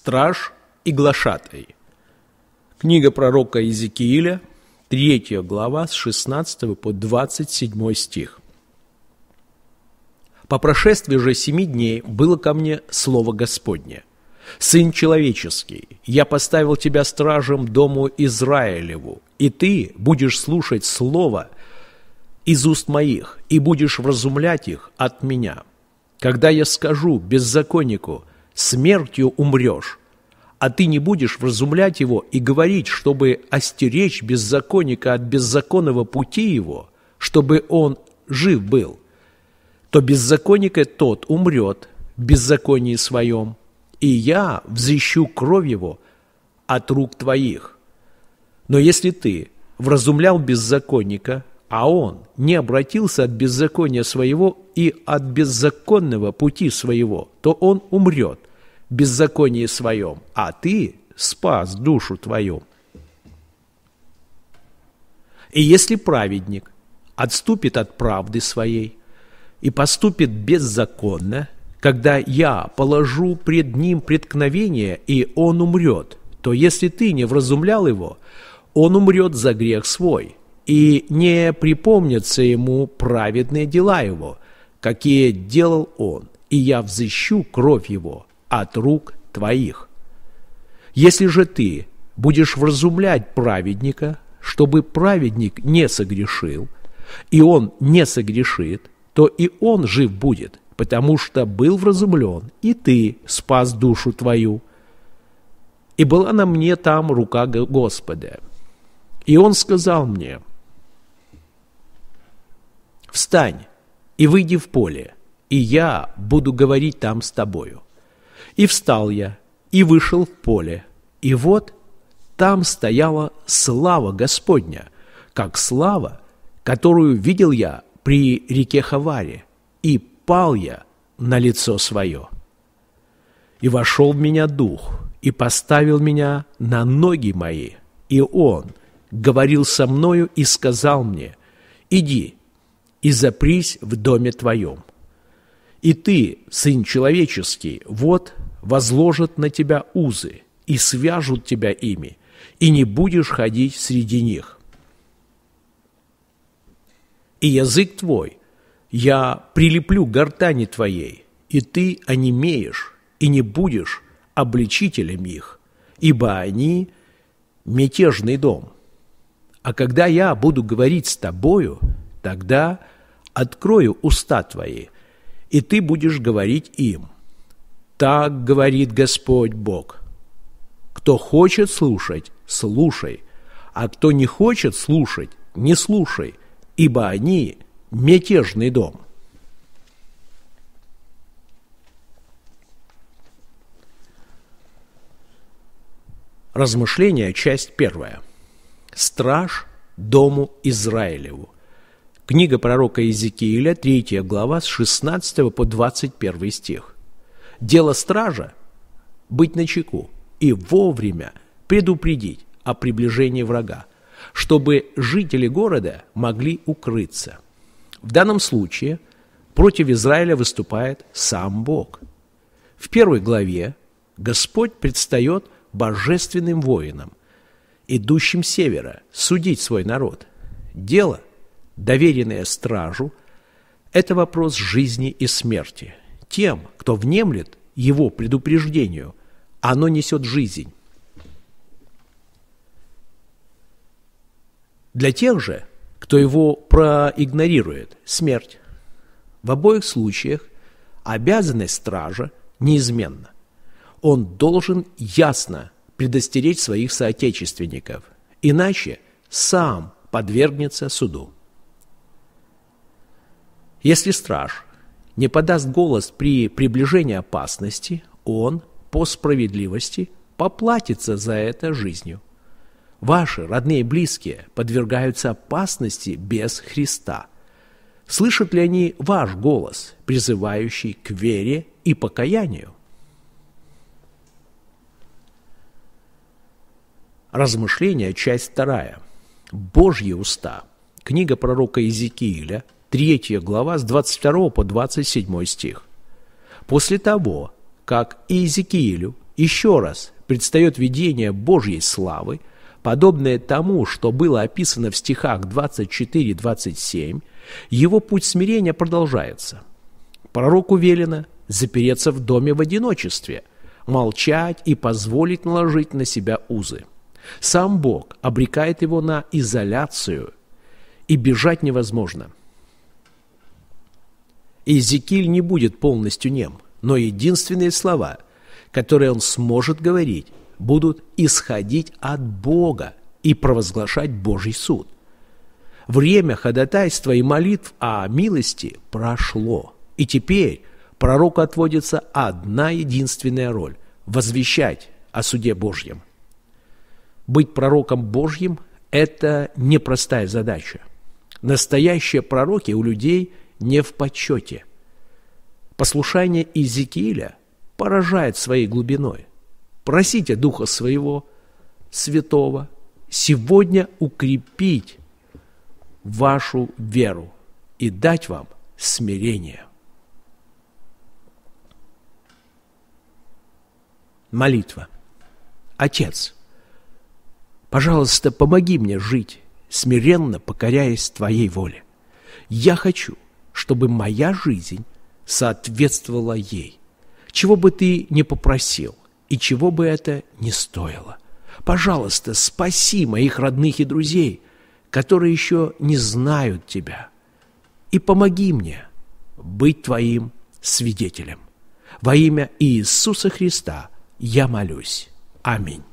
Страж и глашатай. Книга пророка Иезекииля, 3 глава, с 16 по 27 стих. «По прошествии же семи дней было ко мне слово Господне. Сын человеческий, я поставил тебя стражем дому Израилеву, и ты будешь слушать слово из уст моих, и будешь вразумлять их от меня. Когда я скажу беззаконнику, смертью умрешь, а ты не будешь вразумлять его и говорить, чтобы остеречь беззаконника от беззаконного пути его, чтобы он жив был, то беззаконник тот умрет в беззаконии своем, и я взыщу кровь его от рук твоих. Но если ты вразумлял беззаконника, а он не обратился от беззакония своего и от беззаконного пути своего, то он умрет беззаконии своем, а ты спас душу твою. И если праведник отступит от правды своей и поступит беззаконно, когда я положу пред ним преткновение, и он умрет, то если ты не вразумлял его, он умрет за грех свой, и не припомнятся ему праведные дела его, какие делал он, и я взыщу кровь его – от рук твоих. Если же ты будешь вразумлять праведника, чтобы праведник не согрешил, и он не согрешит, то и он жив будет, потому что был вразумлен, и ты спас душу твою. И была на мне там рука Господа. И он сказал мне, «Встань и выйди в поле, и я буду говорить там с тобою». И встал я, и вышел в поле. И вот там стояла слава Господня, как слава, которую видел я при реке Хаваре, и пал я на лицо свое. И вошел в меня дух, и поставил меня на ноги мои, и он говорил со мною и сказал мне, «Иди и запрись в доме твоем, и ты, сын человеческий, вот возложат на тебя узы и свяжут тебя ими, и не будешь ходить среди них. И язык твой я прилеплю к гортани твоей, и ты онемеешь, и не будешь обличителем их, ибо они – мятежный дом. А когда я буду говорить с тобою, тогда открою уста твои – и ты будешь говорить им. Так говорит Господь Бог. Кто хочет слушать, слушай, а кто не хочет слушать, не слушай, ибо они – мятежный дом». Размышление, часть первая. Страж Дому Израилеву – Книга пророка Иезекииля, 3 глава, с 16 по 21 стих. Дело стража – быть на чеку и вовремя предупредить о приближении врага, чтобы жители города могли укрыться. В данном случае против Израиля выступает сам Бог. В первой главе Господь предстает божественным воином, идущим севера, судить свой народ. Дело – доверенное стражу, это вопрос жизни и смерти. Тем, кто внемлет его предупреждению, оно несет жизнь. Для тех же, кто его проигнорирует, смерть. В обоих случаях обязанность стража неизменна. Он должен ясно предостеречь своих соотечественников, иначе сам подвергнется суду. Если страж не подаст голос при приближении опасности, он по справедливости поплатится за это жизнью. Ваши родные и близкие подвергаются опасности без Христа. Слышат ли они ваш голос, призывающий к вере и покаянию? Размышления, часть вторая. Божьи уста. Книга пророка Иезекииля – 3 глава с 22 по 27 стих. После того, как Иезекиилю еще раз предстает видение Божьей славы, подобное тому, что было описано в стихах 24-27, его путь смирения продолжается. Пророку велено запереться в доме в одиночестве, молчать и позволить наложить на себя узы. Сам Бог обрекает его на изоляцию, и бежать невозможно – Иезекииль не будет полностью нем, но единственные слова, которые он сможет говорить, будут исходить от Бога и провозглашать Божий суд. Время ходатайства и молитв о милости прошло, и теперь пророку отводится одна единственная роль – возвещать о суде Божьем. Быть пророком Божьим – это непростая задача. Настоящие пророки у людей не в почете. Послушание Иезекииля поражает своей глубиной. Просите Духа Своего, Святого, сегодня укрепить вашу веру и дать вам смирение. Молитва. Отец, пожалуйста, помоги мне жить, смиренно покоряясь Твоей воле. Я хочу – чтобы моя жизнь соответствовала ей. Чего бы ты ни попросил, и чего бы это ни стоило. Пожалуйста, спаси моих родных и друзей, которые еще не знают тебя. И помоги мне быть твоим свидетелем. Во имя Иисуса Христа я молюсь. Аминь.